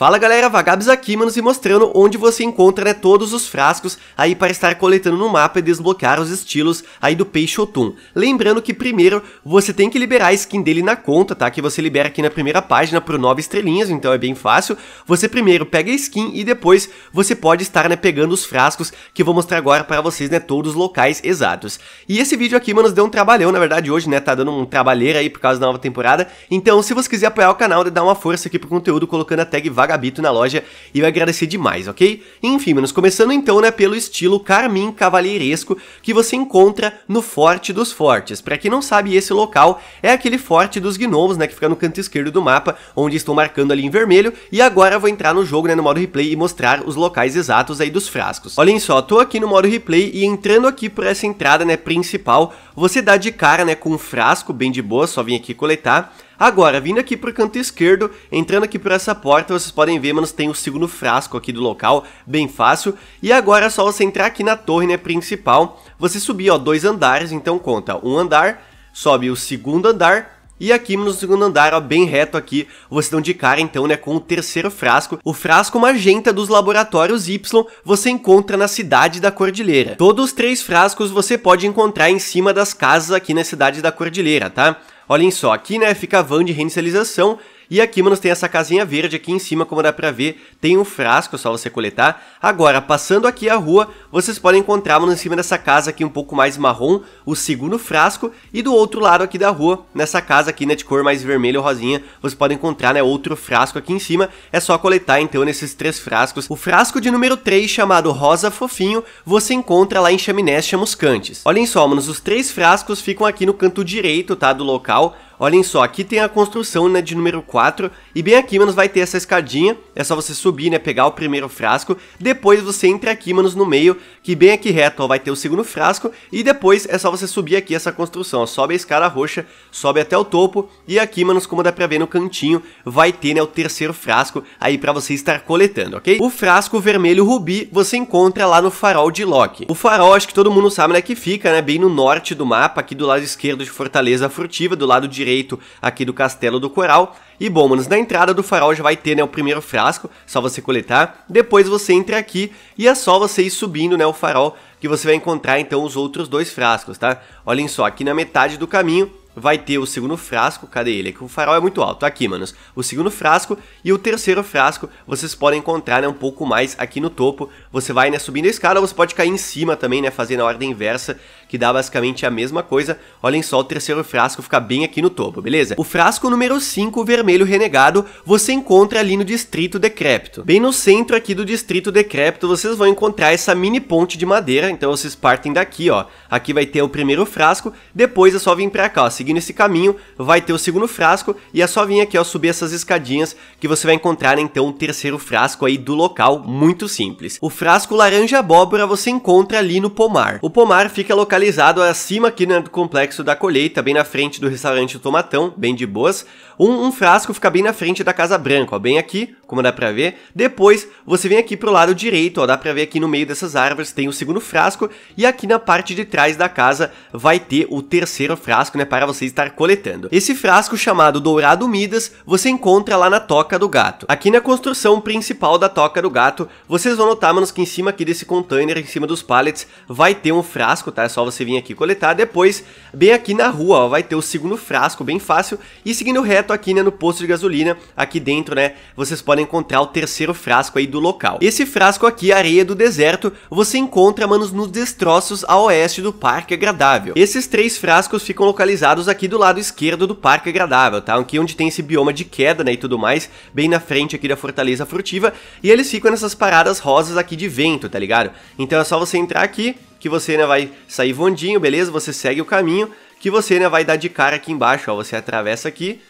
Fala galera, Vagabes aqui, mano, e mostrando onde você encontra né, todos os frascos aí para estar coletando no mapa e desbloquear os estilos aí do Peixotum. Lembrando que primeiro você tem que liberar a skin dele na conta, tá? Que você libera aqui na primeira página por 9 estrelinhas, então é bem fácil. Você primeiro pega a skin e depois você pode estar né, pegando os frascos que eu vou mostrar agora para vocês, né, todos os locais exatos. E esse vídeo aqui, mano, deu um trabalhão, na verdade hoje, né, tá dando um trabalheiro aí por causa da nova temporada. Então se você quiser apoiar o canal, né, dá uma força aqui pro conteúdo colocando a tag Vagabs Bagabito na loja e eu agradecer demais, ok? Enfim, meninos, começando então, né, pelo estilo carmim cavalheiresco que você encontra no Forte dos Fortes. Para quem não sabe, esse local é aquele Forte dos Gnomos, né, que fica no canto esquerdo do mapa, onde estou marcando ali em vermelho, e agora vou entrar no jogo, né, no modo replay e mostrar os locais exatos aí dos frascos. Olhem só, tô aqui no modo replay e entrando aqui por essa entrada, né, principal, você dá de cara, né, com um frasco bem de boa, só vim aqui coletar, Agora, vindo aqui pro canto esquerdo, entrando aqui por essa porta, vocês podem ver, mano tem o segundo frasco aqui do local, bem fácil. E agora é só você entrar aqui na torre, né, principal, você subir, ó, dois andares, então conta um andar, sobe o segundo andar, e aqui no segundo andar, ó, bem reto aqui, vocês dão de cara então, né, com o terceiro frasco. O frasco magenta dos laboratórios Y você encontra na cidade da Cordilheira. Todos os três frascos você pode encontrar em cima das casas aqui na cidade da Cordilheira, tá? Olhem só, aqui, né, fica a van de reinicialização e aqui, manos, tem essa casinha verde aqui em cima, como dá pra ver, tem um frasco, é só você coletar. Agora, passando aqui a rua, vocês podem encontrar, mano, em cima dessa casa aqui um pouco mais marrom, o segundo frasco. E do outro lado aqui da rua, nessa casa aqui, né, de cor mais vermelha ou rosinha, vocês podem encontrar, né, outro frasco aqui em cima. É só coletar, então, nesses três frascos. O frasco de número 3, chamado Rosa Fofinho, você encontra lá em chaminés chamuscantes. Olhem só, manos, os três frascos ficam aqui no canto direito, tá, do local. Olhem só, aqui tem a construção né, de número 4 e bem aqui, manos, vai ter essa escadinha. É só você subir, né, pegar o primeiro frasco. Depois você entra aqui, manos, no meio, que bem aqui reto, ó, vai ter o segundo frasco. E depois é só você subir aqui essa construção, ó, sobe a escada roxa, sobe até o topo. E aqui, manos, como dá pra ver no cantinho, vai ter, né, o terceiro frasco aí pra você estar coletando, ok? O frasco vermelho rubi você encontra lá no farol de Loki. O farol, acho que todo mundo sabe, né, que fica, né, bem no norte do mapa, aqui do lado esquerdo de Fortaleza Furtiva, do lado direito direito aqui do Castelo do Coral. E bom, manos, na entrada do farol já vai ter, né, o primeiro frasco, só você coletar. Depois você entra aqui e é só você ir subindo, né, o farol que você vai encontrar então os outros dois frascos, tá? Olhem só, aqui na metade do caminho vai ter o segundo frasco, cadê ele? É que o farol é muito alto, aqui, manos. O segundo frasco e o terceiro frasco vocês podem encontrar, né, um pouco mais aqui no topo. Você vai, né, subindo a escada, você pode cair em cima também, né, fazendo a ordem inversa, que dá basicamente a mesma coisa. Olhem só, o terceiro frasco fica bem aqui no topo, beleza? O frasco número 5, vermelho renegado, você encontra ali no Distrito Decrépito. Bem no centro aqui do Distrito Decrépito, vocês vão encontrar essa mini ponte de madeira, então vocês partem daqui, ó. Aqui vai ter o primeiro frasco, depois é só vir pra cá, ó, seguir seguindo esse caminho, vai ter o segundo frasco e é só vir aqui, ó, subir essas escadinhas que você vai encontrar então o terceiro frasco aí do local, muito simples. O frasco laranja abóbora você encontra ali no pomar. O pomar fica localizado acima aqui né, do complexo da colheita, bem na frente do restaurante Tomatão, bem de boas. Um, um frasco fica bem na frente da Casa Branca, ó, bem aqui, como dá pra ver. Depois, você vem aqui pro lado direito, ó, dá pra ver aqui no meio dessas árvores tem o segundo frasco e aqui na parte de trás da casa vai ter o terceiro frasco, né, para você estar coletando. Esse frasco chamado Dourado Midas você encontra lá na Toca do Gato. Aqui na construção principal da Toca do Gato, vocês vão notar, manos, que em cima aqui desse container, em cima dos pallets, vai ter um frasco, tá? É só você vir aqui coletar. Depois, bem aqui na rua, ó, vai ter o segundo frasco, bem fácil. E seguindo reto aqui, né, no posto de gasolina, aqui dentro, né, vocês podem encontrar o terceiro frasco aí do local. Esse frasco aqui, Areia do Deserto, você encontra, manos, nos destroços a oeste do Parque Agradável. Esses três frascos ficam localizados localizados aqui do lado esquerdo do Parque Agradável, tá? Aqui onde tem esse bioma de queda, né, e tudo mais, bem na frente aqui da Fortaleza Frutiva, e eles ficam nessas paradas rosas aqui de vento, tá ligado? Então é só você entrar aqui, que você né, vai sair vondinho, beleza? Você segue o caminho, que você né, vai dar de cara aqui embaixo, ó, você atravessa aqui,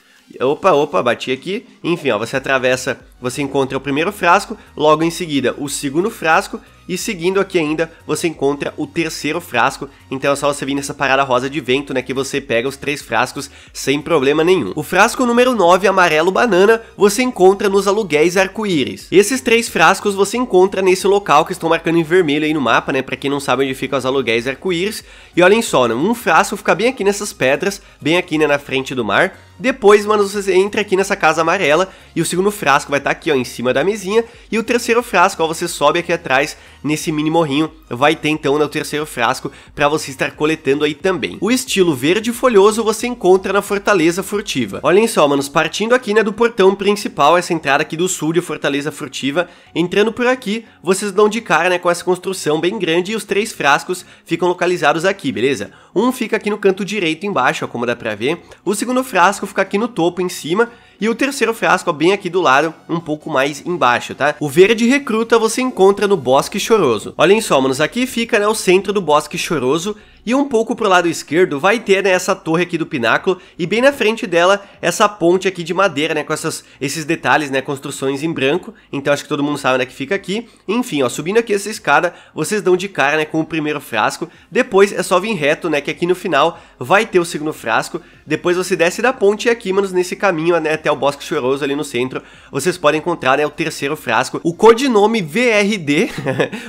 opa, opa, bati aqui, enfim, ó, você atravessa você encontra o primeiro frasco, logo em seguida o segundo frasco e seguindo aqui ainda você encontra o terceiro frasco. Então é só você vir nessa parada rosa de vento, né, que você pega os três frascos sem problema nenhum. O frasco número 9, amarelo banana, você encontra nos aluguéis arco-íris. Esses três frascos você encontra nesse local que estão marcando em vermelho aí no mapa, né, para quem não sabe onde ficam os aluguéis arco-íris. E olhem só, né, um frasco fica bem aqui nessas pedras, bem aqui, né, na frente do mar. Depois, mano, você entra aqui nessa casa amarela e o segundo frasco vai estar tá tá aqui ó, em cima da mesinha. E o terceiro frasco, ó, você sobe aqui atrás nesse mini morrinho, vai ter então no né, terceiro frasco para você estar coletando aí também. O estilo verde folhoso você encontra na Fortaleza Furtiva. Olhem só, manos, partindo aqui né, do portão principal, essa entrada aqui do sul de Fortaleza Furtiva, entrando por aqui, vocês dão de cara né, com essa construção bem grande e os três frascos ficam localizados aqui, beleza? Um fica aqui no canto direito embaixo, ó, como dá pra ver, o segundo frasco fica aqui no topo em cima e o terceiro frasco, ó, bem aqui do lado, um pouco mais embaixo, tá? O verde recruta você encontra no Bosque Choroso. Olhem só, manos, aqui fica né, o centro do Bosque Choroso e um pouco pro lado esquerdo vai ter né, essa torre aqui do pináculo e bem na frente dela essa ponte aqui de madeira, né, com essas, esses detalhes, né, construções em branco. Então acho que todo mundo sabe onde é que fica aqui. Enfim, ó, subindo aqui essa escada, vocês dão de cara né, com o primeiro frasco. Depois é só vir reto, né, que aqui no final vai ter o segundo frasco. Depois você desce da ponte e aqui, manos, nesse caminho né, até o Bosque Choroso ali no centro, vocês podem encontrar né, o terceiro frasco. O codinome VRD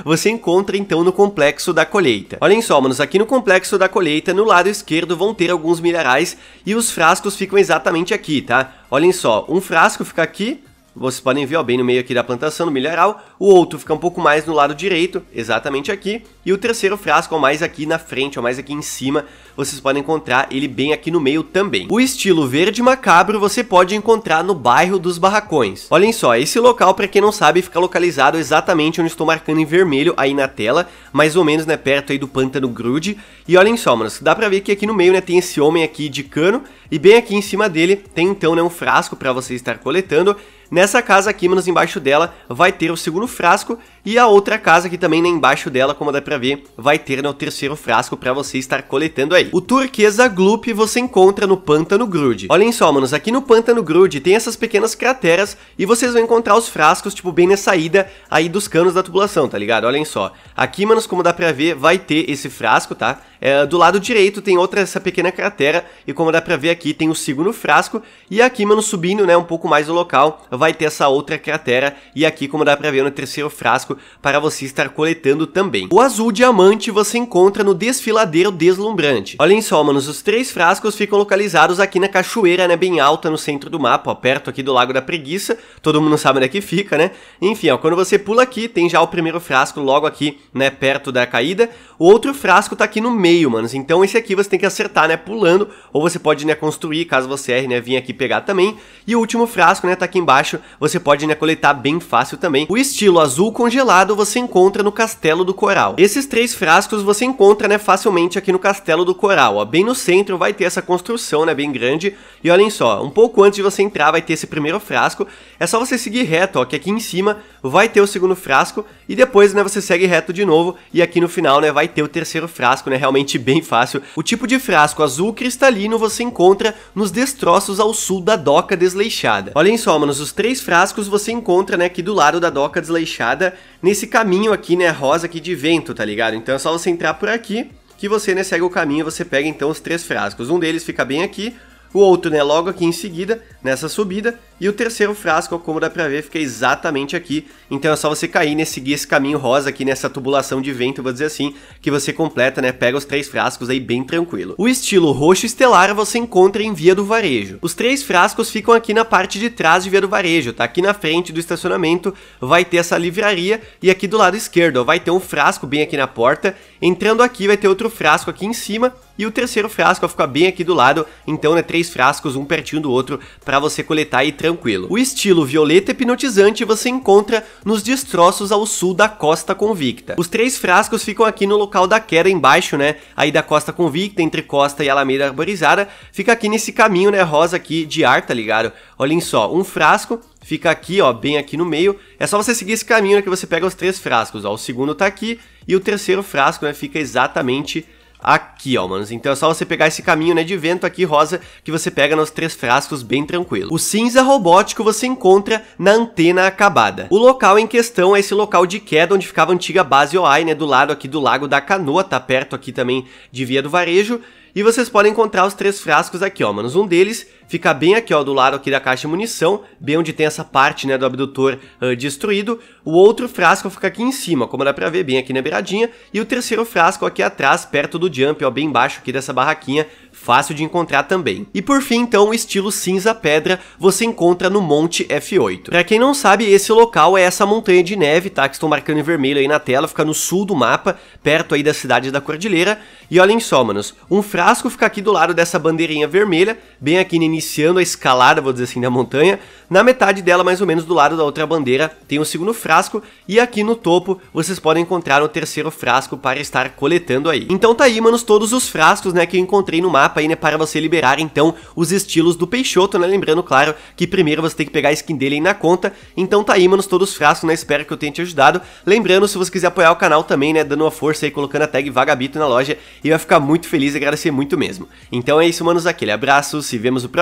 você encontra então no Complexo da Colheita. Olhem só, manos, aqui no Complexo complexo da colheita, no lado esquerdo vão ter alguns minerais e os frascos ficam exatamente aqui, tá? Olhem só, um frasco fica aqui, vocês podem ver ó, bem no meio aqui da plantação, no milharal, o outro fica um pouco mais no lado direito, exatamente aqui, e o terceiro frasco ó, mais aqui na frente, ó, mais aqui em cima, vocês podem encontrar ele bem aqui no meio também. O estilo verde macabro você pode encontrar no bairro dos barracões. Olhem só, esse local, para quem não sabe, fica localizado exatamente onde estou marcando em vermelho aí na tela, mais ou menos né, perto aí do pântano grude, e olhem só, manos, dá pra ver que aqui no meio né, tem esse homem aqui de cano, e bem aqui em cima dele tem então né, um frasco para você estar coletando, Nessa casa aqui, menos embaixo dela, vai ter o segundo frasco e a outra casa aqui também, né, embaixo dela, como dá pra ver, vai ter né, o terceiro frasco pra você estar coletando aí. O turquesa gloop você encontra no Pântano Grude. Olhem só, manos, aqui no Pântano Grude tem essas pequenas crateras e vocês vão encontrar os frascos, tipo, bem na saída aí dos canos da tubulação, tá ligado? Olhem só. Aqui, manos, como dá pra ver, vai ter esse frasco, tá? É, do lado direito tem outra, essa pequena cratera e como dá pra ver aqui, tem o segundo frasco e aqui, mano, subindo, né, um pouco mais o local, vai ter essa outra cratera e aqui como dá pra ver no terceiro frasco para você estar coletando também. O azul diamante você encontra no desfiladeiro deslumbrante. Olhem só, manos, os três frascos ficam localizados aqui na cachoeira, né, bem alta no centro do mapa, ó, perto aqui do Lago da Preguiça, todo mundo sabe onde é que fica, né? Enfim, ó, quando você pula aqui, tem já o primeiro frasco logo aqui, né, perto da caída, o outro frasco tá aqui no meio, manos, então esse aqui você tem que acertar, né, pulando, ou você pode, né, construir, caso você erre, né, vir aqui pegar também, e o último frasco, né, tá aqui embaixo, você pode né, coletar bem fácil também. O estilo azul congelado você encontra no Castelo do Coral. Esses três frascos você encontra né, facilmente aqui no Castelo do Coral, ó. bem no centro vai ter essa construção né, bem grande, e olhem só, um pouco antes de você entrar vai ter esse primeiro frasco, é só você seguir reto, ó, que aqui em cima vai ter o segundo frasco e depois, né, você segue reto de novo e aqui no final, né, vai ter o terceiro frasco, né, realmente bem fácil. O tipo de frasco azul cristalino você encontra nos destroços ao sul da doca desleixada. Olhem só, manos, os três frascos você encontra, né, aqui do lado da doca desleixada, nesse caminho aqui, né, rosa aqui de vento, tá ligado? Então é só você entrar por aqui que você, né, segue o caminho, você pega então os três frascos. Um deles fica bem aqui, o outro, né, logo aqui em seguida, nessa subida, e o terceiro frasco, como dá pra ver, fica exatamente aqui. Então é só você cair, nesse seguir esse caminho rosa aqui nessa tubulação de vento, vou dizer assim, que você completa, né, pega os três frascos aí bem tranquilo. O estilo roxo estelar você encontra em Via do Varejo. Os três frascos ficam aqui na parte de trás de Via do Varejo, tá? Aqui na frente do estacionamento vai ter essa livraria e aqui do lado esquerdo ó, vai ter um frasco bem aqui na porta. Entrando aqui vai ter outro frasco aqui em cima e o terceiro frasco vai ficar bem aqui do lado. Então, né, três frascos, um pertinho do outro, para você coletar e tranquilo tranquilo. O estilo violeta hipnotizante você encontra nos destroços ao sul da Costa Convicta. Os três frascos ficam aqui no local da queda embaixo, né? Aí da Costa Convicta, entre Costa e Alameda Arborizada, fica aqui nesse caminho, né, rosa aqui de ar, tá ligado? Olhem só, um frasco fica aqui, ó, bem aqui no meio. É só você seguir esse caminho né, que você pega os três frascos, ó. O segundo tá aqui e o terceiro frasco, né, fica exatamente aqui, ó, manos. Então é só você pegar esse caminho, né, de vento aqui, rosa, que você pega nos três frascos bem tranquilo. O cinza robótico você encontra na antena acabada. O local em questão é esse local de queda onde ficava a antiga base OI, né, do lado aqui do Lago da Canoa, tá perto aqui também de Via do Varejo. E vocês podem encontrar os três frascos aqui, ó, manos. Um deles fica bem aqui, ó, do lado aqui da caixa de munição, bem onde tem essa parte, né, do abdutor uh, destruído. O outro frasco fica aqui em cima, como dá pra ver, bem aqui na beiradinha. E o terceiro frasco aqui atrás, perto do jump, ó, bem embaixo aqui dessa barraquinha, fácil de encontrar também. E por fim, então, o estilo cinza-pedra você encontra no Monte F8. Pra quem não sabe, esse local é essa montanha de neve, tá, que estou marcando em vermelho aí na tela, fica no sul do mapa, perto aí da cidade da Cordilheira. E olhem só, manos, um frasco fica aqui do lado dessa bandeirinha vermelha, bem aqui no início iniciando a escalada, vou dizer assim, da montanha. Na metade dela, mais ou menos do lado da outra bandeira, tem o segundo frasco e aqui no topo vocês podem encontrar o terceiro frasco para estar coletando aí. Então tá aí, manos, todos os frascos, né, que eu encontrei no mapa aí, né, para você liberar então os estilos do Peixoto, né, lembrando, claro, que primeiro você tem que pegar a skin dele aí na conta. Então tá aí, manos, todos os frascos, né, espero que eu tenha te ajudado. Lembrando, se você quiser apoiar o canal também, né, dando uma força aí, colocando a tag Vagabito na loja, eu vai ficar muito feliz e agradecer muito mesmo. Então é isso, manos, aquele abraço, se vemos no próximo